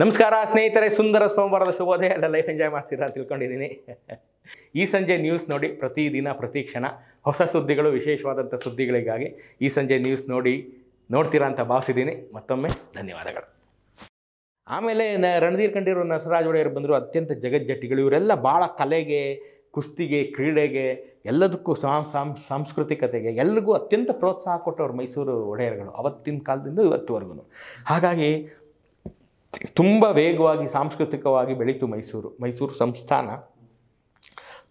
ನಮಸ್ಕಾರ ಸ್ನೇಹಿತರೆ ಸುಂದರ ಸೋಮವಾರದ ಶುಭೋದಯ ಎಲ್ಲ ಲೈಫ್ ಎಂಜಾಯ್ ಮಾಡ್ತೀರಾ ಅಂತ ತಿಳ್ಕೊಂಡಿದ್ದೀನಿ ಈ ಸಂಜೆ ನ್ಯೂಸ್ ನೋಡಿ ಪ್ರತಿದಿನ ಪ್ರತಿ ಕ್ಷಣ ಹೊಸ ಸುದ್ದಿಗಳು ವಿಶೇಷವಾದಂಥ ಸುದ್ದಿಗಳಿಗಾಗಿ ಈ ಸಂಜೆ ನ್ಯೂಸ್ ನೋಡಿ ನೋಡ್ತೀರಾ ಅಂತ ಭಾವಿಸಿದ್ದೀನಿ ಮತ್ತೊಮ್ಮೆ ಧನ್ಯವಾದಗಳು ಆಮೇಲೆ ನ ರಣಧೀರ್ ಕಂಡಿರೋ ನಸರಾಜ್ ಒಡೆಯರು ಬಂದರು ಅತ್ಯಂತ ಜಗಜ್ಜಟ್ಟಿಗಳು ಇವರೆಲ್ಲ ಭಾಳ ಕಲೆಗೆ ಕುಸ್ತಿಗೆ ಕ್ರೀಡೆಗೆ ಎಲ್ಲದಕ್ಕೂ ಸಾಂ ಸಾಂಸ್ಕೃತಿಕತೆಗೆ ಎಲ್ರಿಗೂ ಅತ್ಯಂತ ಪ್ರೋತ್ಸಾಹ ಕೊಟ್ಟವರು ಮೈಸೂರು ಒಡೆಯರ್ಗಳು ಅವತ್ತಿನ ಕಾಲದಿಂದ ಇವತ್ತುವರೆಗೂ ಹಾಗಾಗಿ ತುಂಬ ವೇಗವಾಗಿ ಸಾಂಸ್ಕೃತಿಕವಾಗಿ ಬೆಳೀತು ಮೈಸೂರು ಮೈಸೂರು ಸಂಸ್ಥಾನ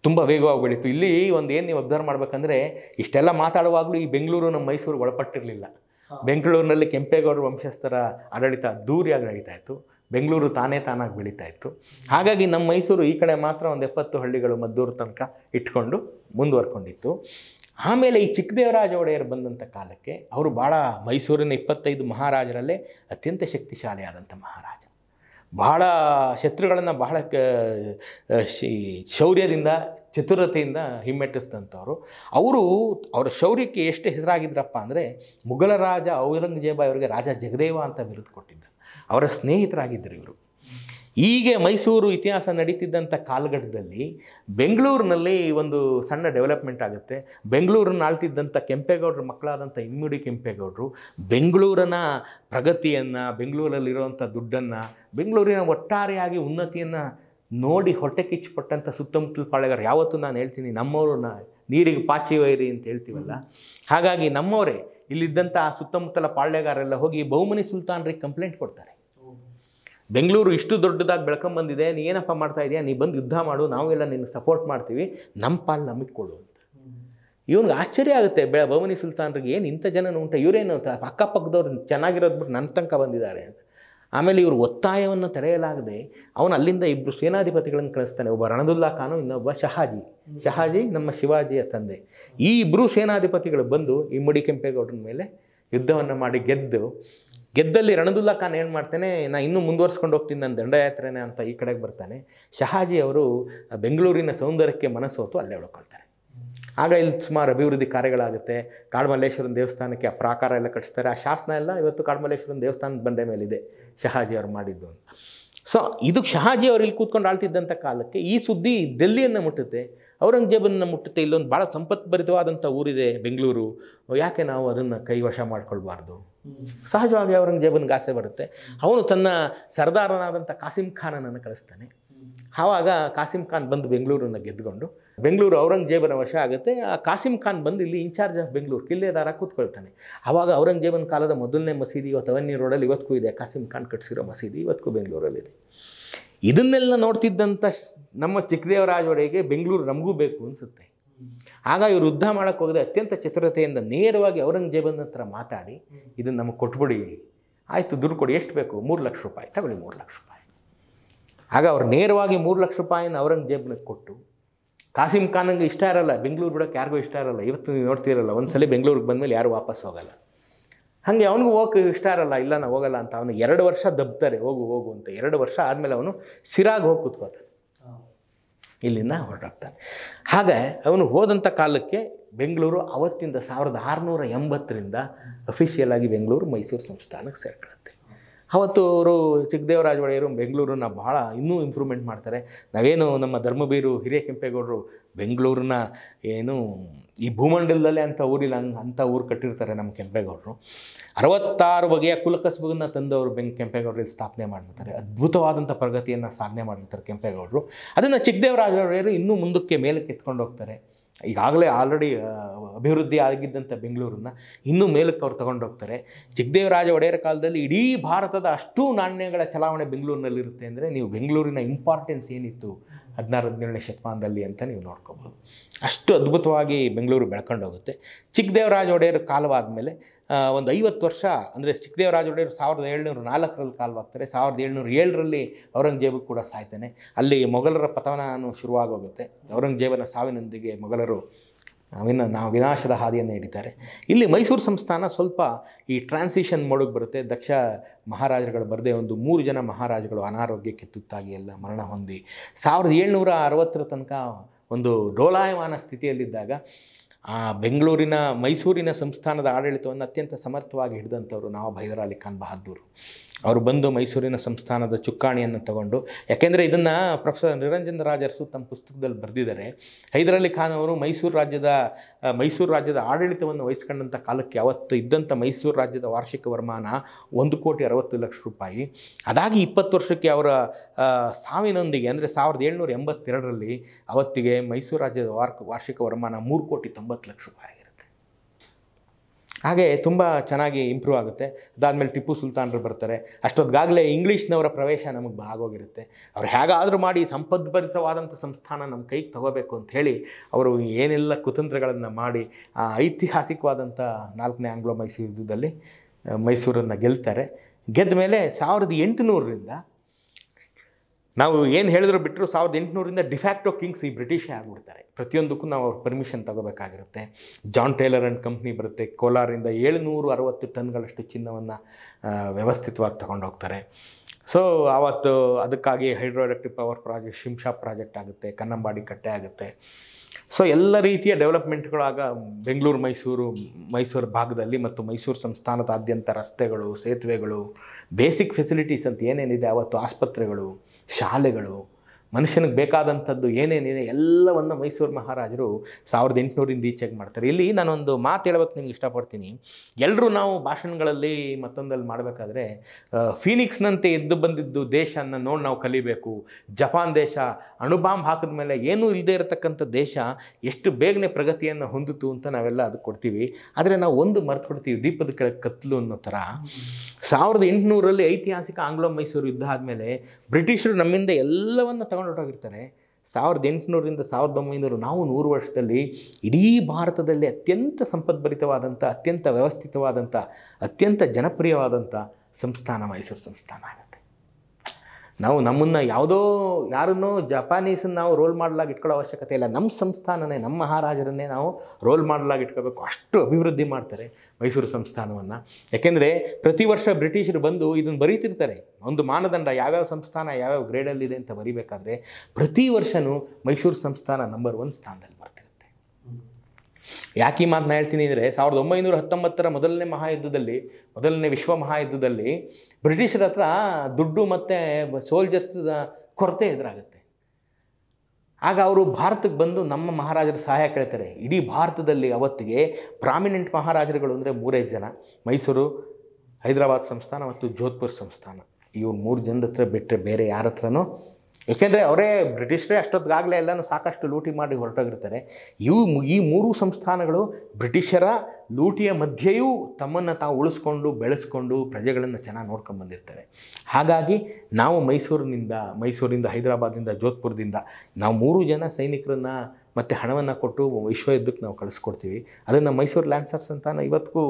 ತುಂಬ ವೇಗವಾಗಿ ಬೆಳೀತು ಇಲ್ಲಿ ಒಂದು ಏನು ನೀವು ಅಬ್ಸರ್ವ್ ಮಾಡಬೇಕಂದ್ರೆ ಇಷ್ಟೆಲ್ಲ ಮಾತಾಡುವಾಗಲೂ ಈ ಬೆಂಗಳೂರು ನಮ್ಮ ಮೈಸೂರು ಒಳಪಟ್ಟಿರಲಿಲ್ಲ ಬೆಂಗಳೂರಿನಲ್ಲಿ ಕೆಂಪೇಗೌಡ ವಂಶಸ್ಥರ ಆಡಳಿತ ಅದ್ದೂರಿಯಾಗಿ ನಡೀತಾ ಇತ್ತು ಬೆಂಗಳೂರು ತಾನೇ ತಾನಾಗಿ ಬೆಳೀತಾ ಇತ್ತು ಹಾಗಾಗಿ ನಮ್ಮ ಮೈಸೂರು ಈ ಕಡೆ ಮಾತ್ರ ಒಂದು ಎಪ್ಪತ್ತು ಹಳ್ಳಿಗಳು ಮದ್ದೂರು ತನಕ ಇಟ್ಕೊಂಡು ಮುಂದುವರ್ಕೊಂಡಿತ್ತು ಆಮೇಲೆ ಈ ಚಿಕ್ಕದೇವರಾಜ ಒಡೆಯರು ಬಂದಂಥ ಕಾಲಕ್ಕೆ ಅವರು ಭಾಳ ಮೈಸೂರಿನ ಇಪ್ಪತ್ತೈದು ಮಹಾರಾಜರಲ್ಲೇ ಅತ್ಯಂತ ಶಕ್ತಿಶಾಲಿಯಾದಂಥ ಮಹಾರಾಜ ಬಹಳ ಶತ್ರುಗಳನ್ನು ಬಹಳ ಶೌರ್ಯದಿಂದ ಚತುರತೆಯಿಂದ ಹಿಮ್ಮೆಟ್ಟಿಸಿದಂಥವ್ರು ಅವರು ಅವರ ಶೌರ್ಯಕ್ಕೆ ಎಷ್ಟು ಹೆಸರಾಗಿದ್ರಪ್ಪ ಅಂದರೆ ಮುಘಲ ರಾಜ ಔರಂಗಜೇಬ ಇವರಿಗೆ ರಾಜ ಜಗದೇವ ಅಂತ ಬಿರುದು ಕೊಟ್ಟಿದ್ದ ಅವರ ಸ್ನೇಹಿತರಾಗಿದ್ದರು ಇವರು ಹೀಗೆ ಮೈಸೂರು ಇತಿಹಾಸ ನಡೀತಿದ್ದಂಥ ಕಾಲಘಟ್ಟದಲ್ಲಿ ಬೆಂಗಳೂರಿನಲ್ಲಿ ಒಂದು ಸಣ್ಣ ಡೆವಲಪ್ಮೆಂಟ್ ಆಗುತ್ತೆ ಬೆಂಗಳೂರನ್ನು ಆಳ್ತಿದ್ದಂಥ ಕೆಂಪೇಗೌಡರ ಮಕ್ಕಳಾದಂಥ ಇಮ್ಮಿಡಿ ಕೆಂಪೇಗೌಡರು ಬೆಂಗಳೂರನ ಪ್ರಗತಿಯನ್ನು ಬೆಂಗಳೂರಲ್ಲಿರುವಂಥ ದುಡ್ಡನ್ನು ಬೆಂಗಳೂರಿನ ಒಟ್ಟಾರೆಯಾಗಿ ಉನ್ನತಿಯನ್ನು ನೋಡಿ ಹೊಟ್ಟೆ ಕಿಚ್ಚುಪಟ್ಟಂಥ ಸುತ್ತಮುತ್ತಲ ಪಾಳ್ಯಗಾರ ಯಾವತ್ತೂ ನಾನು ಹೇಳ್ತೀನಿ ನಮ್ಮವ್ರನ್ನ ನೀರಿಗೆ ಪಾಚಿ ವೈರಿ ಅಂತ ಹೇಳ್ತೀವಲ್ಲ ಹಾಗಾಗಿ ನಮ್ಮವರೇ ಇಲ್ಲಿದ್ದಂಥ ಸುತ್ತಮುತ್ತಲ ಪಾಳ್ಯಗಾರೆಲ್ಲ ಹೋಗಿ ಬಹುಮನಿ ಸುಲ್ತಾನ್ರಿಗೆ ಕಂಪ್ಲೇಂಟ್ ಕೊಡ್ತಾರೆ ಬೆಂಗಳೂರು ಇಷ್ಟು ದೊಡ್ಡದಾಗಿ ಬೆಳ್ಕೊಂಬಂದಿದೆ ನೀ ಏನಪ್ಪ ಮಾಡ್ತಾ ಇದೆಯಾ ನೀ ಬಂದು ಯುದ್ಧ ಮಾಡು ನಾವೆಲ್ಲ ನಿನ್ನ ಸಪೋರ್ಟ್ ಮಾಡ್ತೀವಿ ನಮ್ಮ ಪಾಲು ನಮಗೆ ಕೊಡು ಅಂತ ಇವ್ನಿಗೆ ಆಶ್ಚರ್ಯ ಆಗುತ್ತೆ ಬೆಳ ಭವನಿ ಸುಲ್ತಾನ್ರಿಗೆ ಏನು ಇಂಥ ಜನ ಉಂಟ ಇವರೇನು ಅಕ್ಕಪಕ್ಕದವ್ರು ಚೆನ್ನಾಗಿರೋದು ಬಿಟ್ಟು ನನ್ನ ತನಕ ಬಂದಿದ್ದಾರೆ ಅಂತ ಆಮೇಲೆ ಇವರು ಒತ್ತಾಯವನ್ನು ತೆರೆಯಲಾಗದೆ ಅವನು ಅಲ್ಲಿಂದ ಇಬ್ಬರು ಸೇನಾಧಿಪತಿಗಳನ್ನು ಕಳಿಸ್ತಾನೆ ಒಬ್ಬ ರಣದುಲ್ಲಾ ಖಾನು ಇನ್ನೊಬ್ಬ ಶಹಾಜಿ ಶಹಾಜಿ ನಮ್ಮ ಶಿವಾಜಿಯ ತಂದೆ ಈ ಇಬ್ಬರು ಸೇನಾಧಿಪತಿಗಳು ಬಂದು ಇಮ್ಮಡಿ ಕೆಂಪೇಗೌಡರ ಮೇಲೆ ಯುದ್ಧವನ್ನು ಮಾಡಿ ಗೆದ್ದು ಗೆದ್ದಲ್ಲಿ ರಣದುಲ್ಲಾ ಖಾನ್ ಏನು ಮಾಡ್ತೇನೆ ನಾನು ಇನ್ನೂ ಮುಂದುವರ್ಸ್ಕೊಂಡು ಹೋಗ್ತೀನಿ ನನ್ನ ದಂಡಯಾತ್ರೆನೇ ಅಂತ ಈ ಕಡೆಗೆ ಬರ್ತಾನೆ ಶಹಾಜಿ ಅವರು ಬೆಂಗಳೂರಿನ ಸೌಂದರ್ಯಕ್ಕೆ ಮನಸ್ಸೋತು ಅಲ್ಲೇ ಉಳ್ಕೊಳ್ತಾರೆ ಆಗ ಇಲ್ಲಿ ಸುಮಾರು ಅಭಿವೃದ್ಧಿ ಕಾರ್ಯಗಳಾಗುತ್ತೆ ಕಾಡ್ಮಲ್ಲೇಶ್ವರನ ದೇವಸ್ಥಾನಕ್ಕೆ ಆ ಪ್ರಾಕಾರ ಎಲ್ಲ ಕಟ್ಟಿಸ್ತಾರೆ ಆ ಶಾಸನ ಎಲ್ಲ ಇವತ್ತು ಕಾಡ್ಮಲ್ಲೇಶ್ವರನ ದೇವಸ್ಥಾನದ ಬಂಡೆ ಮೇಲಿದೆ ಶಹಾಜಿ ಅವರು ಮಾಡಿದ್ದು ಅಂತ ಸೊ ಇದಕ್ಕೆ ಶಹಾಜಿ ಅವರು ಇಲ್ಲಿ ಕೂತ್ಕೊಂಡು ಆಳ್ತಿದ್ದಂಥ ಕಾಲಕ್ಕೆ ಈ ಸುದ್ದಿ ಡೆಲ್ಲಿಯನ್ನು ಮುಟ್ಟುತ್ತೆ ಔರಂಗಜೇಬನ್ನ ಮುಟ್ಟುತ್ತೆ ಇಲ್ಲೊಂದು ಭಾಳ ಸಂಪತ್ಭರಿತವಾದಂಥ ಊರಿದೆ ಬೆಂಗಳೂರು ಯಾಕೆ ನಾವು ಅದನ್ನು ಕೈವಶ ಮಾಡ್ಕೊಳ್ಬಾರ್ದು ಸಹಜವಾಗಿ ಔರಂಗಜೇಬನ್ಗೆ ಆಸೆ ಬರುತ್ತೆ ಅವನು ತನ್ನ ಸರ್ದಾರನಾದಂಥ ಕಾಸಿಂ ಖಾನನನ್ನು ಕಳಿಸ್ತಾನೆ ಆವಾಗ ಕಾಸಿಂ ಖಾನ್ ಬಂದು ಬೆಂಗಳೂರನ್ನು ಗೆದ್ದುಕೊಂಡು ಬೆಂಗಳೂರು ಔರಂಗಜೇಬನ ವಶ ಆಗುತ್ತೆ ಆ ಕಾಸಿಂ ಖಾನ್ ಬಂದು ಇಲ್ಲಿ ಇನ್ಚಾರ್ಜ್ ಆಫ್ ಬೆಂಗಳೂರು ಕಿಲ್ಲೆದಾರ ಕೂತ್ಕೊಳ್ತಾನೆ ಆವಾಗ ಔರಂಗಜೇಬನ ಕಾಲದ ಮೊದಲನೇ ಮಸೀದಿ ಇವತ್ತು ಅವನ್ನಿ ರೋಡಲ್ಲಿ ಇವತ್ತಿಗೂ ಇದೆ ಕಾಸಿಂ ಖಾನ್ ಕಟ್ಟಿಸಿರೋ ಮಸೀದಿ ಇವತ್ತಿಗೂ ಬೆಂಗಳೂರಲ್ಲಿದೆ ಇದನ್ನೆಲ್ಲ ನೋಡ್ತಿದ್ದಂಥ ನಮ್ಮ ಚಿಕ್ಕದೇವರಾಜ ಒಡೆಗೆ ಬೆಂಗಳೂರು ನಮಗೂ ಬೇಕು ಅನಿಸುತ್ತೆ ಆಗ ಇವರು ಯುದ್ಧ ಮಾಡೋಕ್ಕೆ ಹೋಗದೆ ಅತ್ಯಂತ ಚತುರತೆಯಿಂದ ನೇರವಾಗಿ ಔರಂಗಜೇಬನ ಹತ್ರ ಮಾತಾಡಿ ಇದನ್ನು ನಮಗೆ ಕೊಟ್ಬಿಡಿ ಆಯಿತು ದುಡ್ಡು ಕೊಡಿ ಎಷ್ಟು ಬೇಕು ಮೂರು ಲಕ್ಷ ರೂಪಾಯಿ ತಗೊಳ್ಳಿ ಮೂರು ಲಕ್ಷ ರೂಪಾಯಿ ಆಗ ಅವ್ರು ನೇರವಾಗಿ ಮೂರು ಲಕ್ಷ ರೂಪಾಯಿನ ಔರಂಗಜೇಬ್ನ ಕೊಟ್ಟು ಕಾಸಿಮ್ ಖಾನಂಗೆ ಇಷ್ಟ ಇರಲ್ಲ ಬೆಂಗಳೂರು ಬಿಡೋಕೆ ಯಾರಿಗೂ ಇಷ್ಟ ಇರಲ್ಲ ಇವತ್ತು ನೀವು ನೋಡ್ತಿರಲ್ಲ ಒಂದು ಸಲ ಬೆಂಗಳೂರಿಗೆ ಬಂದಮೇಲೆ ಯಾರು ವಾಪಸ್ ಹೋಗಲ್ಲ ಹಾಗೆ ಅವ್ನಿಗೂ ಹೋಗಕ್ಕೆ ಇಷ್ಟ ಇರಲ್ಲ ಇಲ್ಲ ನಾನು ಹೋಗಲ್ಲ ಅಂತ ಅವನು ಎರಡು ವರ್ಷ ದಬ್ತಾರೆ ಹೋಗು ಹೋಗು ಅಂತ ಎರಡು ವರ್ಷ ಆದಮೇಲೆ ಅವನು ಸಿರಾಗಿ ಹೋಗಿ ಕೂತ್ಕೋತಾನೆ ಇಲ್ಲಿಂದ ಹೊರಟಾಗ್ತಾನೆ ಹಾಗೆ ಅವನು ಹೋದಂಥ ಕಾಲಕ್ಕೆ ಬೆಂಗಳೂರು ಅವತ್ತಿಂದ ಸಾವಿರದ ಆರುನೂರ ಎಂಬತ್ತರಿಂದ ಅಫಿಷಿಯಲ್ ಆಗಿ ಬೆಂಗಳೂರು ಮೈಸೂರು ಸಂಸ್ಥಾನಕ್ಕೆ ಸೇರ್ಕೊಳ್ಳುತ್ತೆ ಅವತ್ತು ಅವರು ಚಿಕ್ಕದೇವರಾಜ ಒಡೆಯರು ಬೆಂಗಳೂರನ್ನ ಭಾಳ ಇನ್ನೂ ಇಂಪ್ರೂವ್ಮೆಂಟ್ ಮಾಡ್ತಾರೆ ನಾವೇನು ನಮ್ಮ ಧರ್ಮಬೀರು ಹಿರಿಯ ಕೆಂಪೇಗೌಡರು ಬೆಂಗಳೂರನ್ನ ಏನು ಈ ಭೂಮಂಡಲದಲ್ಲೇ ಅಂಥ ಊರಿಲ್ಲ ಅಂಥ ಊರು ಕಟ್ಟಿರ್ತಾರೆ ನಮ್ಮ ಕೆಂಪೇಗೌಡರು ಅರವತ್ತಾರು ಬಗೆಯ ಕುಲಕಸಬನ್ನು ತಂದು ಅವರು ಬೆಂಗ್ ಕೆಂಪೇಗೌಡರಲ್ಲಿ ಸ್ಥಾಪನೆ ಮಾಡಿರ್ತಾರೆ ಅದ್ಭುತವಾದಂಥ ಪ್ರಗತಿಯನ್ನು ಸಾಧನೆ ಮಾಡಿರ್ತಾರೆ ಕೆಂಪೇಗೌಡರು ಅದನ್ನು ಚಿಕ್ಕದೇವರಾಜ ಒಡೆಯರು ಇನ್ನೂ ಮುಂದಕ್ಕೆ ಮೇಲಕ್ಕೆ ಎತ್ಕೊಂಡು ಹೋಗ್ತಾರೆ ಈಗಾಗಲೇ ಆಲ್ರೆಡಿ ಅಭಿವೃದ್ಧಿ ಆಗಿದ್ದಂಥ ಬೆಂಗಳೂರನ್ನ ಇನ್ನೂ ಮೇಲಕ್ಕೆ ಅವ್ರು ತಗೊಂಡೋಗ್ತಾರೆ ಜಗದೇವರಾಜ ಒಡೆಯರ ಕಾಲದಲ್ಲಿ ಇಡೀ ಭಾರತದ ಅಷ್ಟು ನಾಣ್ಯಗಳ ಚಲಾವಣೆ ಬೆಂಗಳೂರಿನಲ್ಲಿರುತ್ತೆ ಅಂದರೆ ನೀವು ಬೆಂಗಳೂರಿನ ಇಂಪಾರ್ಟೆನ್ಸ್ ಏನಿತ್ತು ಹದಿನಾರು ಹದಿನೇಳನೇ ಶತಮಾನದಲ್ಲಿ ಅಂತ ನೀವು ನೋಡ್ಕೋಬೋದು ಅಷ್ಟು ಅದ್ಭುತವಾಗಿ ಬೆಂಗಳೂರು ಬೆಳ್ಕೊಂಡು ಹೋಗುತ್ತೆ ಚಿಕ್ಕದೇವರಾಜ ಒಡೆಯರ್ ಕಾಲವಾದ ಮೇಲೆ ಒಂದು ಐವತ್ತು ವರ್ಷ ಅಂದರೆ ಚಿಕ್ಕದೇವರಾಜ ಒಡೆಯರು ಸಾವಿರದ ಏಳ್ನೂರ ನಾಲ್ಕರಲ್ಲಿ ಕಾಲವಾಗ್ತಾರೆ ಸಾವಿರದ ಏಳ್ನೂರ ಏಳರಲ್ಲಿ ಔರಂಗಜೇಬು ಕೂಡ ಸಾಯ್ತಾನೆ ಅಲ್ಲಿ ಮೊಘಲರ ಪತನ ಶುರುವಾಗೋಗುತ್ತೆ ಔರಂಗಜೇಬನ ಸಾವಿನೊಂದಿಗೆ ಮೊಘಲರು ವಿನ ನಾವು ವಿನಾಶದ ಹಾದಿಯನ್ನು ಹಿಡಿತಾರೆ ಇಲ್ಲಿ ಮೈಸೂರು ಸಂಸ್ಥಾನ ಸ್ವಲ್ಪ ಈ ಟ್ರಾನ್ಸಿಷನ್ ಮೋಡಕ್ಕೆ ಬರುತ್ತೆ ದಕ್ಷ ಮಹಾರಾಜರುಗಳು ಬರದೇ ಒಂದು ಮೂರು ಜನ ಮಹಾರಾಜಗಳು ಅನಾರೋಗ್ಯಕ್ಕೆ ತುತ್ತಾಗಿ ಎಲ್ಲ ಮರಣ ಹೊಂದಿ ಸಾವಿರದ ಏಳ್ನೂರ ಅರವತ್ತರ ತನಕ ಒಂದು ಡೋಲಾಯಮಾನ ಸ್ಥಿತಿಯಲ್ಲಿದ್ದಾಗ ಆ ಬೆಂಗಳೂರಿನ ಮೈಸೂರಿನ ಸಂಸ್ಥಾನದ ಆಡಳಿತವನ್ನು ಅತ್ಯಂತ ಸಮರ್ಥವಾಗಿ ಹಿಡಿದಂಥವ್ರು ನಾವು ಅಲಿ ಖಾನ್ ಬಹದ್ದೂರು ಅವರು ಬಂದು ಮೈಸೂರಿನ ಸಂಸ್ಥಾನದ ಚುಕ್ಕಾಣಿಯನ್ನು ತಗೊಂಡು ಯಾಕೆಂದರೆ ಇದನ್ನು ಪ್ರೊಫೆಸರ್ ನಿರಂಜನ್ ರಾಜರ್ಸು ತಮ್ಮ ಪುಸ್ತಕದಲ್ಲಿ ಬರೆದಿದ್ದಾರೆ ಹೈದರಲಿ ಖಾನ್ ಅವರು ಮೈಸೂರು ರಾಜ್ಯದ ಮೈಸೂರು ರಾಜ್ಯದ ಆಡಳಿತವನ್ನು ವಹಿಸ್ಕೊಂಡಂಥ ಕಾಲಕ್ಕೆ ಅವತ್ತು ಇದ್ದಂಥ ಮೈಸೂರು ರಾಜ್ಯದ ವಾರ್ಷಿಕ ವರ್ಮಾನ ಒಂದು ಕೋಟಿ ಅರವತ್ತು ಲಕ್ಷ ರೂಪಾಯಿ ಅದಾಗಿ ಇಪ್ಪತ್ತು ವರ್ಷಕ್ಕೆ ಅವರ ಸಾವಿನೊಂದಿಗೆ ಅಂದರೆ ಸಾವಿರದ ಏಳ್ನೂರ ಎಂಬತ್ತೆರಡರಲ್ಲಿ ಅವತ್ತಿಗೆ ಮೈಸೂರು ರಾಜ್ಯದ ವಾರ್ಷಿಕ ವರಮಾನ ಮೂರು ಕೋಟಿ ತೊಂಬತ್ತು ಲಕ್ಷ ರೂಪಾಯಿ ಆಗಿರುತ್ತೆ ಹಾಗೆ ತುಂಬ ಚೆನ್ನಾಗಿ ಇಂಪ್ರೂವ್ ಆಗುತ್ತೆ ಅದಾದಮೇಲೆ ಟಿಪ್ಪು ಸುಲ್ತಾನರು ಬರ್ತಾರೆ ಅಷ್ಟೊತ್ತಿಗಾಗಲೇ ಇಂಗ್ಲೀಷ್ನವರ ಪ್ರವೇಶ ನಮಗೆ ಹೋಗಿರುತ್ತೆ ಅವ್ರು ಹೇಗಾದರೂ ಮಾಡಿ ಸಂಪದ್ಭರಿತವಾದಂಥ ಸಂಸ್ಥಾನ ನಮ್ಮ ಕೈಗೆ ತಗೋಬೇಕು ಅಂತ ಹೇಳಿ ಅವರು ಏನೆಲ್ಲ ಕುತಂತ್ರಗಳನ್ನು ಮಾಡಿ ಆ ಐತಿಹಾಸಿಕವಾದಂಥ ನಾಲ್ಕನೇ ಆಂಗ್ಲೋ ಮೈಸೂರು ಯುದ್ಧದಲ್ಲಿ ಮೈಸೂರನ್ನು ಗೆಲ್ತಾರೆ ಗೆದ್ದ ಮೇಲೆ ಸಾವಿರದ ಎಂಟುನೂರರಿಂದ ನಾವು ಏನು ಹೇಳಿದ್ರು ಬಿಟ್ಟರು ಸಾವಿರದ ಎಂಟುನೂರಿಂದ ಡಿಫ್ಯಾಕ್ಟೋ ಕಿಂಗ್ಸ್ ಈ ಬ್ರಿಟಿಷೇ ಆಗಿಬಿಡ್ತಾರೆ ಪ್ರತಿಯೊಂದಕ್ಕೂ ನಾವು ಅವ್ರ ಪರ್ಮಿಷನ್ ತಗೋಬೇಕಾಗಿರುತ್ತೆ ಜಾನ್ ಟೇಲರ್ ಆ್ಯಂಡ್ ಕಂಪ್ನಿ ಬರುತ್ತೆ ಕೋಲಾರಿಂದ ಏಳುನೂರು ಅರವತ್ತು ಟನ್ಗಳಷ್ಟು ಚಿನ್ನವನ್ನು ವ್ಯವಸ್ಥಿತವಾಗಿ ತಗೊಂಡೋಗ್ತಾರೆ ಸೊ ಆವತ್ತು ಅದಕ್ಕಾಗಿ hydro electric power project Shimsha project ಆಗುತ್ತೆ ಕನ್ನಂಬಾಡಿ ಕಟ್ಟೆ ಆಗುತ್ತೆ ಸೊ ಎಲ್ಲ ರೀತಿಯ ಡೆವಲಪ್ಮೆಂಟ್ಗಳಾಗ ಬೆಂಗಳೂರು ಮೈಸೂರು ಮೈಸೂರು ಭಾಗದಲ್ಲಿ ಮತ್ತು ಮೈಸೂರು ಸಂಸ್ಥಾನದಾದ್ಯಂತ ರಸ್ತೆಗಳು ಸೇತುವೆಗಳು ಬೇಸಿಕ್ ಫೆಸಿಲಿಟೀಸ್ ಅಂತ ಏನೇನಿದೆ ಆವತ್ತು ಆಸ್ಪತ್ರೆಗಳು ಶಾಲೆಗಳು ಮನುಷ್ಯನಿಗೆ ಬೇಕಾದಂಥದ್ದು ಏನೇನಿದೆ ಎಲ್ಲವನ್ನು ಮೈಸೂರು ಮಹಾರಾಜರು ಸಾವಿರದ ಎಂಟುನೂರಿಂದ ಈಚೆಗೆ ಮಾಡ್ತಾರೆ ಇಲ್ಲಿ ನಾನೊಂದು ಮಾತು ಹೇಳಬೇಕು ನಿಮ್ಗೆ ಇಷ್ಟಪಡ್ತೀನಿ ಎಲ್ಲರೂ ನಾವು ಭಾಷಣಗಳಲ್ಲಿ ಮತ್ತೊಂದಲ್ಲಿ ಮಾಡಬೇಕಾದ್ರೆ ಫೀನಿಕ್ಸ್ನಂತೆ ಎದ್ದು ಬಂದಿದ್ದು ದೇಶನ ನೋಡಿ ನಾವು ಕಲಿಬೇಕು ಜಪಾನ್ ದೇಶ ಅಣುಬಾಂಬ್ ಹಾಕಿದ ಮೇಲೆ ಏನೂ ಇಲ್ಲದೆ ಇರತಕ್ಕಂಥ ದೇಶ ಎಷ್ಟು ಬೇಗನೆ ಪ್ರಗತಿಯನ್ನು ಹೊಂದಿತು ಅಂತ ನಾವೆಲ್ಲ ಅದು ಕೊಡ್ತೀವಿ ಆದರೆ ನಾವು ಒಂದು ಮರೆತು ಕೊಡ್ತೀವಿ ದೀಪದ ಕೆಳಗೆ ಕತ್ಲು ಅನ್ನೋ ಥರ ಸಾವಿರದ ಎಂಟುನೂರಲ್ಲಿ ಐತಿಹಾಸಿಕ ಆಂಗ್ಲೋ ಮೈಸೂರು ಯುದ್ಧ ಆದಮೇಲೆ ಬ್ರಿಟಿಷರು ನಮ್ಮಿಂದ ಎಲ್ಲವನ್ನು ತಗೊಂಡು ತಗೊಂಡು ಸಾವಿರದ ಎಂಟುನೂರರಿಂದ ಸಾವಿರದ ಒಂಬೈನೂರು ನಾವು ನೂರು ವರ್ಷದಲ್ಲಿ ಇಡೀ ಭಾರತದಲ್ಲಿ ಅತ್ಯಂತ ಸಂಪದ್ಭರಿತವಾದಂಥ ಅತ್ಯಂತ ವ್ಯವಸ್ಥಿತವಾದಂಥ ಅತ್ಯಂತ ಜನಪ್ರಿಯವಾದಂಥ ಸಂಸ್ಥಾನ ಮೈಸೂರು ಸಂಸ್ಥಾನ ಆಗುತ್ತೆ ನಾವು ನಮ್ಮನ್ನು ಯಾವುದೋ ಯಾರನ್ನು ಜಪಾನೀಸನ್ನು ನಾವು ರೋಲ್ ಮಾಡಲಾಗಿ ಇಟ್ಕೊಳ್ಳೋ ಅವಶ್ಯಕತೆ ಇಲ್ಲ ನಮ್ಮ ಸಂಸ್ಥಾನನೇ ನಮ್ಮ ಮಹಾರಾಜರನ್ನೇ ನಾವು ರೋಲ್ ಮಾಡಲಾಗಿ ಇಟ್ಕೋಬೇಕು ಅಷ್ಟು ಅಭಿವೃದ್ಧಿ ಮಾಡ್ತಾರೆ ಮೈಸೂರು ಸಂಸ್ಥಾನವನ್ನು ಯಾಕೆಂದರೆ ಪ್ರತಿ ವರ್ಷ ಬ್ರಿಟಿಷರು ಬಂದು ಇದನ್ನು ಬರೀತಿರ್ತಾರೆ ಒಂದು ಮಾನದಂಡ ಯಾವ್ಯಾವ ಸಂಸ್ಥಾನ ಯಾವ್ಯಾವ ಗ್ರೇಡಲ್ಲಿದೆ ಅಂತ ಬರೀಬೇಕಾದ್ರೆ ಪ್ರತಿ ವರ್ಷವೂ ಮೈಸೂರು ಸಂಸ್ಥಾನ ನಂಬರ್ ಒನ್ ಸ್ಥಾನದಲ್ಲಿ ಬರ್ತದೆ ಯಾಕೆ ಈ ಮಾತನ್ನ ಹೇಳ್ತೀನಿ ಅಂದರೆ ಸಾವಿರದ ಒಂಬೈನೂರ ಹತ್ತೊಂಬತ್ತರ ಮೊದಲನೇ ಮಹಾಯುದ್ಧದಲ್ಲಿ ಮೊದಲನೇ ವಿಶ್ವ ಮಹಾಯುದ್ಧದಲ್ಲಿ ಬ್ರಿಟಿಷರ ಹತ್ರ ದುಡ್ಡು ಮತ್ತು ಸೋಲ್ಜರ್ಸ್ ಕೊರತೆ ಎದುರಾಗುತ್ತೆ ಆಗ ಅವರು ಭಾರತಕ್ಕೆ ಬಂದು ನಮ್ಮ ಮಹಾರಾಜರ ಸಹಾಯ ಕೇಳ್ತಾರೆ ಇಡೀ ಭಾರತದಲ್ಲಿ ಅವತ್ತಿಗೆ ಪ್ರಾಮಿನೆಂಟ್ ಮಹಾರಾಜರುಗಳು ಅಂದರೆ ಮೂರೇ ಜನ ಮೈಸೂರು ಹೈದರಾಬಾದ್ ಸಂಸ್ಥಾನ ಮತ್ತು ಜೋಧ್ಪುರ್ ಸಂಸ್ಥಾನ ಇವು ಮೂರು ಜನದ ಹತ್ರ ಬಿಟ್ಟರೆ ಬೇರೆ ಯಾರ ಹತ್ರನೂ ಏಕೆಂದರೆ ಅವರೇ ಬ್ರಿಟಿಷರೇ ಅಷ್ಟೊತ್ತಿಗಾಗಲೇ ಎಲ್ಲನೂ ಸಾಕಷ್ಟು ಲೂಟಿ ಮಾಡಿ ಹೊರಟೋಗಿರ್ತಾರೆ ಇವು ಈ ಮೂರು ಸಂಸ್ಥಾನಗಳು ಬ್ರಿಟಿಷರ ಲೂಟಿಯ ಮಧ್ಯೆಯೂ ತಮ್ಮನ್ನು ತಾವು ಉಳಿಸ್ಕೊಂಡು ಬೆಳೆಸ್ಕೊಂಡು ಪ್ರಜೆಗಳನ್ನು ಚೆನ್ನಾಗಿ ನೋಡ್ಕೊಂಡು ಬಂದಿರ್ತಾರೆ ಹಾಗಾಗಿ ನಾವು ಮೈಸೂರಿನಿಂದ ಮೈಸೂರಿಂದ ಹೈದರಾಬಾದಿಂದ ಜೋಧ್ಪುರದಿಂದ ನಾವು ಮೂರು ಜನ ಸೈನಿಕರನ್ನು ಮತ್ತು ಹಣವನ್ನು ಕೊಟ್ಟು ವಿಶ್ವ ಯುದ್ಧಕ್ಕೆ ನಾವು ಕಳಿಸ್ಕೊಡ್ತೀವಿ ಅದನ್ನು ಮೈಸೂರು ಲ್ಯಾನ್ಸರ್ಸ್ ಅಂತ ಇವತ್ತಿಗೂ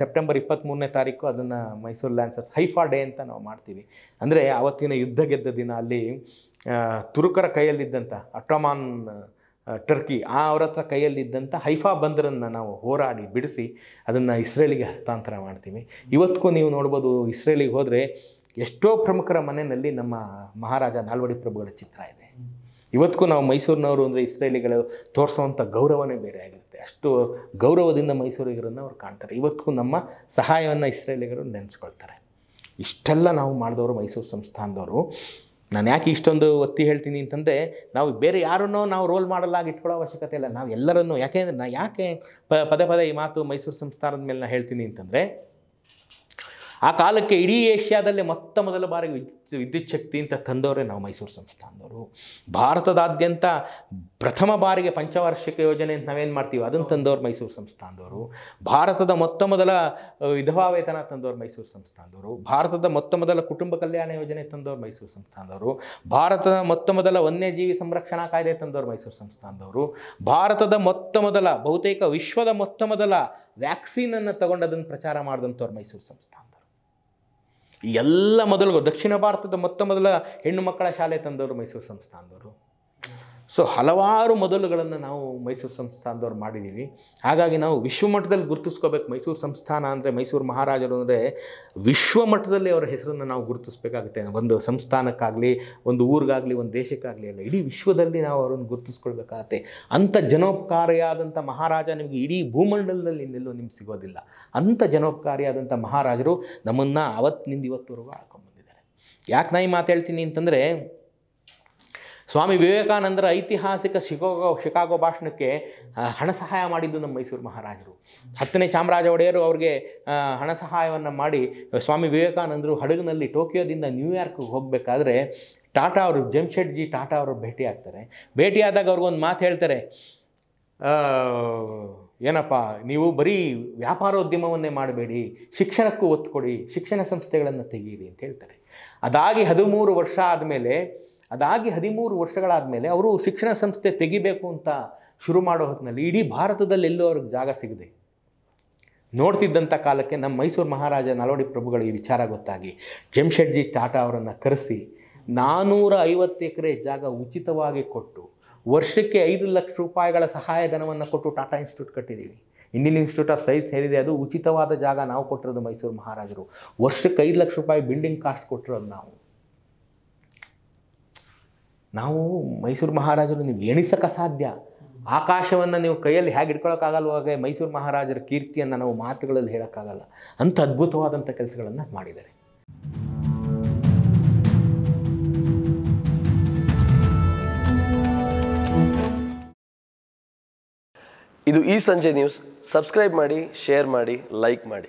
ಸೆಪ್ಟೆಂಬರ್ ಇಪ್ಪತ್ತ್ಮೂರನೇ ತಾರೀಕು ಅದನ್ನು ಮೈಸೂರು ಲ್ಯಾನ್ಸರ್ಸ್ ಹೈಫಾ ಡೇ ಅಂತ ನಾವು ಮಾಡ್ತೀವಿ ಅಂದರೆ ಆವತ್ತಿನ ಯುದ್ಧ ಗೆದ್ದ ದಿನ ಅಲ್ಲಿ ತುರುಕರ ಕೈಯಲ್ಲಿದ್ದಂಥ ಅಟಮಾನ್ ಟರ್ಕಿ ಆ ಅವರ ಹತ್ರ ಕೈಯಲ್ಲಿದ್ದಂಥ ಹೈಫಾ ಬಂದರನ್ನು ನಾವು ಹೋರಾಡಿ ಬಿಡಿಸಿ ಅದನ್ನು ಇಸ್ರೇಲಿಗೆ ಹಸ್ತಾಂತರ ಮಾಡ್ತೀವಿ ಇವತ್ತಿಗೂ ನೀವು ನೋಡ್ಬೋದು ಇಸ್ರೇಲಿಗೆ ಹೋದರೆ ಎಷ್ಟೋ ಪ್ರಮುಖರ ಮನೆಯಲ್ಲಿ ನಮ್ಮ ಮಹಾರಾಜ ನಾಲ್ವಡಿ ಪ್ರಭುಗಳ ಚಿತ್ರ ಇದೆ ಇವತ್ತಿಗೂ ನಾವು ಮೈಸೂರಿನವರು ಅಂದರೆ ಇಸ್ರೇಲಿಗಳು ತೋರಿಸುವಂಥ ಗೌರವನೇ ಬೇರೆ ಆಗಿರುತ್ತೆ ಅಷ್ಟು ಗೌರವದಿಂದ ಮೈಸೂರಿಗರನ್ನು ಅವ್ರು ಕಾಣ್ತಾರೆ ಇವತ್ತಿಗೂ ನಮ್ಮ ಸಹಾಯವನ್ನು ಇಸ್ರೇಲಿಗರು ನೆನೆಸ್ಕೊಳ್ತಾರೆ ಇಷ್ಟೆಲ್ಲ ನಾವು ಮಾಡಿದವರು ಮೈಸೂರು ಸಂಸ್ಥಾನದವರು ನಾನು ಯಾಕೆ ಇಷ್ಟೊಂದು ಒತ್ತಿ ಹೇಳ್ತೀನಿ ಅಂತಂದರೆ ನಾವು ಬೇರೆ ಯಾರನ್ನೋ ನಾವು ರೋಲ್ ಮಾಡಲಾಗಿ ಇಟ್ಕೊಳ್ಳೋ ಅವಶ್ಯಕತೆ ಇಲ್ಲ ನಾವು ಎಲ್ಲರನ್ನೂ ಯಾಕೆಂದರೆ ನಾ ಯಾಕೆ ಪದೇ ಪದೇ ಈ ಮಾತು ಮೈಸೂರು ಸಂಸ್ಥಾನದ ಮೇಲೆ ನಾನು ಹೇಳ್ತೀನಿ ಅಂತಂದರೆ ಆ ಕಾಲಕ್ಕೆ ಇಡೀ ಏಷ್ಯಾದಲ್ಲೇ ಮೊತ್ತ ಮೊದಲ ಬಾರಿಗೆ ವಿದ್ಯುತ್ ವಿದ್ಯುತ್ ಶಕ್ತಿ ಅಂತ ತಂದವರೇ ನಾವು ಮೈಸೂರು ಸಂಸ್ಥಾನದವರು ಭಾರತದಾದ್ಯಂತ ಪ್ರಥಮ ಬಾರಿಗೆ ಪಂಚವಾರ್ಷಿಕ ಯೋಜನೆ ಅಂತ ನಾವೇನು ಮಾಡ್ತೀವಿ ಅದನ್ನು ತಂದವರು ಮೈಸೂರು ಸಂಸ್ಥಾನದವರು ಭಾರತದ ಮೊತ್ತ ಮೊದಲ ವಿಧವಾ ವೇತನ ತಂದವರು ಮೈಸೂರು ಸಂಸ್ಥಾನದವರು ಭಾರತದ ಮೊತ್ತ ಮೊದಲ ಕುಟುಂಬ ಕಲ್ಯಾಣ ಯೋಜನೆ ತಂದವರು ಮೈಸೂರು ಸಂಸ್ಥಾನದವರು ಭಾರತದ ಮೊತ್ತ ಮೊದಲ ವನ್ಯಜೀವಿ ಸಂರಕ್ಷಣಾ ಕಾಯ್ದೆ ತಂದವರು ಮೈಸೂರು ಸಂಸ್ಥಾನದವರು ಭಾರತದ ಮೊತ್ತ ಮೊದಲ ಬಹುತೇಕ ವಿಶ್ವದ ಮೊತ್ತ ಮೊದಲ ವ್ಯಾಕ್ಸಿನನ್ನು ಅದನ್ನು ಪ್ರಚಾರ ಮಾಡಿದಂಥವ್ರು ಮೈಸೂರು ಸಂಸ್ಥಾನದವರು ಎಲ್ಲ ಮೊದಲಿಗೂ ದಕ್ಷಿಣ ಭಾರತದ ಮೊತ್ತ ಮೊದಲ ಹೆಣ್ಣು ಮಕ್ಕಳ ಶಾಲೆ ತಂದವರು ಮೈಸೂರು ಸಂಸ್ಥಾನದವರು ಸೊ ಹಲವಾರು ಮೊದಲುಗಳನ್ನು ನಾವು ಮೈಸೂರು ಸಂಸ್ಥಾನದವ್ರು ಮಾಡಿದ್ದೀವಿ ಹಾಗಾಗಿ ನಾವು ವಿಶ್ವಮಟ್ಟದಲ್ಲಿ ಗುರುತಿಸ್ಕೋಬೇಕು ಮೈಸೂರು ಸಂಸ್ಥಾನ ಅಂದರೆ ಮೈಸೂರು ಮಹಾರಾಜರು ಅಂದರೆ ವಿಶ್ವಮಟ್ಟದಲ್ಲಿ ಅವರ ಹೆಸರನ್ನು ನಾವು ಗುರುತಿಸ್ಬೇಕಾಗುತ್ತೆ ಒಂದು ಸಂಸ್ಥಾನಕ್ಕಾಗಲಿ ಒಂದು ಊರಿಗಾಗಲಿ ಒಂದು ದೇಶಕ್ಕಾಗಲಿ ಅಲ್ಲ ಇಡೀ ವಿಶ್ವದಲ್ಲಿ ನಾವು ಅವರನ್ನು ಗುರುತಿಸ್ಕೊಳ್ಬೇಕಾಗತ್ತೆ ಅಂಥ ಜನೋಪಕಾರಿಯಾದಂಥ ಮಹಾರಾಜ ನಿಮಗೆ ಇಡೀ ಭೂಮಂಡಲದಲ್ಲಿ ನಿಲ್ಲೋ ನಿಮ್ಗೆ ಸಿಗೋದಿಲ್ಲ ಅಂಥ ಜನೋಪಕಾರಿಯಾದಂಥ ಮಹಾರಾಜರು ನಮ್ಮನ್ನು ಅವತ್ತಿನಿಂದ ಇವತ್ತುವರೆಗೂ ಬಂದಿದ್ದಾರೆ ಯಾಕೆ ನಾ ಈ ಮಾತು ಹೇಳ್ತೀನಿ ಅಂತಂದರೆ ಸ್ವಾಮಿ ವಿವೇಕಾನಂದರ ಐತಿಹಾಸಿಕ ಶಿಕಾಗೋ ಶಿಕಾಗೋ ಭಾಷಣಕ್ಕೆ ಹಣ ಸಹಾಯ ಮಾಡಿದ್ದು ನಮ್ಮ ಮೈಸೂರು ಮಹಾರಾಜರು ಹತ್ತನೇ ಚಾಮರಾಜ ಒಡೆಯರು ಅವ್ರಿಗೆ ಹಣ ಸಹಾಯವನ್ನು ಮಾಡಿ ಸ್ವಾಮಿ ವಿವೇಕಾನಂದರು ಹಡಗಿನಲ್ಲಿ ಟೋಕಿಯೋದಿಂದ ನ್ಯೂಯಾರ್ಕ್ಗೆ ಹೋಗಬೇಕಾದ್ರೆ ಟಾಟಾ ಅವರು ಜಿ ಟಾಟಾ ಅವರು ಭೇಟಿ ಆಗ್ತಾರೆ ಭೇಟಿಯಾದಾಗ ಅವ್ರಿಗೊಂದು ಮಾತು ಹೇಳ್ತಾರೆ ಏನಪ್ಪ ನೀವು ಬರೀ ವ್ಯಾಪಾರೋದ್ಯಮವನ್ನೇ ಮಾಡಬೇಡಿ ಶಿಕ್ಷಣಕ್ಕೂ ಒತ್ತು ಕೊಡಿ ಶಿಕ್ಷಣ ಸಂಸ್ಥೆಗಳನ್ನು ತೆಗೀರಿ ಅಂತ ಹೇಳ್ತಾರೆ ಅದಾಗಿ ಹದಿಮೂರು ವರ್ಷ ಆದಮೇಲೆ ಅದಾಗಿ ಹದಿಮೂರು ವರ್ಷಗಳಾದ ಮೇಲೆ ಅವರು ಶಿಕ್ಷಣ ಸಂಸ್ಥೆ ತೆಗಿಬೇಕು ಅಂತ ಶುರು ಮಾಡೋ ಹೊತ್ತಿನಲ್ಲಿ ಇಡೀ ಭಾರತದಲ್ಲಿ ಎಲ್ಲೋ ಅವ್ರಿಗೆ ಜಾಗ ಸಿಗದೆ ನೋಡ್ತಿದ್ದಂಥ ಕಾಲಕ್ಕೆ ನಮ್ಮ ಮೈಸೂರು ಮಹಾರಾಜ ನಲವಡಿ ಪ್ರಭುಗಳು ಈ ವಿಚಾರ ಗೊತ್ತಾಗಿ ಜಮ್ಶೆಡ್ಜಿ ಟಾಟಾ ಅವರನ್ನು ಕರೆಸಿ ನಾನ್ನೂರ ಐವತ್ತು ಎಕರೆ ಜಾಗ ಉಚಿತವಾಗಿ ಕೊಟ್ಟು ವರ್ಷಕ್ಕೆ ಐದು ಲಕ್ಷ ರೂಪಾಯಿಗಳ ಸಹಾಯಧನವನ್ನು ಕೊಟ್ಟು ಟಾಟಾ ಇನ್ಸ್ಟಿಟ್ಯೂಟ್ ಕಟ್ಟಿದ್ದೀವಿ ಇಂಡಿಯನ್ ಇನ್ಸ್ಟಿಟ್ಯೂಟ್ ಆಫ್ ಸೈನ್ಸ್ ಹೇಳಿದೆ ಅದು ಉಚಿತವಾದ ಜಾಗ ನಾವು ಕೊಟ್ಟಿರೋದು ಮೈಸೂರು ಮಹಾರಾಜರು ವರ್ಷಕ್ಕೆ ಐದು ಲಕ್ಷ ರೂಪಾಯಿ ಬಿಲ್ಡಿಂಗ್ ಕಾಸ್ಟ್ ಕೊಟ್ಟಿರೋದು ನಾವು ನಾವು ಮೈಸೂರು ಮಹಾರಾಜರು ನೀವು ಎಣಿಸಕ್ಕೆ ಸಾಧ್ಯ ಆಕಾಶವನ್ನು ನೀವು ಕೈಯಲ್ಲಿ ಹೇಗೆ ಹಾಗೆ ಮೈಸೂರು ಮಹಾರಾಜರ ಕೀರ್ತಿಯನ್ನು ನಾವು ಮಾತುಗಳಲ್ಲಿ ಹೇಳೋಕ್ಕಾಗಲ್ಲ ಅಂತ ಅದ್ಭುತವಾದಂಥ ಕೆಲಸಗಳನ್ನು ಮಾಡಿದ್ದಾರೆ ಇದು ಈ ಸಂಜೆ ನ್ಯೂಸ್ ಸಬ್ಸ್ಕ್ರೈಬ್ ಮಾಡಿ ಶೇರ್ ಮಾಡಿ ಲೈಕ್ ಮಾಡಿ